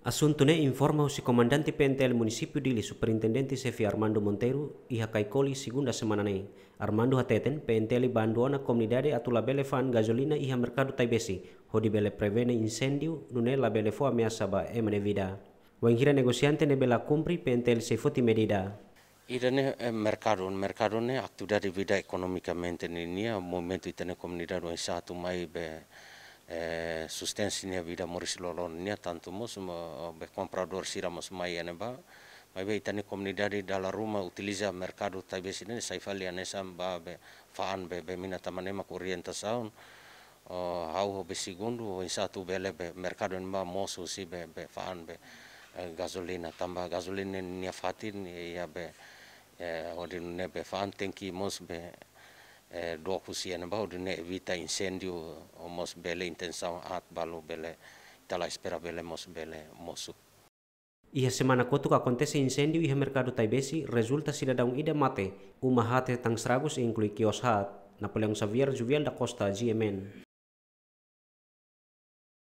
Asunto ne informa si Komandante PNTL municipio dili superintendente Sefi Armando Montero iha koli segunda semana ne. Armando hateten PNTL banduana komunidade atu labele fan gasolina iha mercado taibesi, ho di bele prevene incendio nune la belefo ameaça ba e vida. Wangira negosiante ne bela kumpri PNTL se foti medida. Irene eh, mercado, mercado ne dari vida ekonomikamente ne nia momento itene komunidade un satu mai be eh, sustensinia vida mo sumo eh, be comprador siramos ba, mai be itani komunidari dala ruma utiliza mercado tabesine sai fali sam ba be faan be be minatamanema saun uh, oh, hau be sigundu ho insatu bele be mercado enba mosu si be be faan be eh, gasolina tamba gasolina nia fatin ya be eh, odinune be faan tenki mos be eh, dua kusiana bahu dune evita incendio o oh, mos bele intenção at balu bele tala espera bele mos bele mosu. Ia semana kotuk acontece incendio ia mercado taibesi resulta cidadão ida mate uma hate tang seragus inklui kios hat Napoleon Xavier Juvial da Costa, GMN.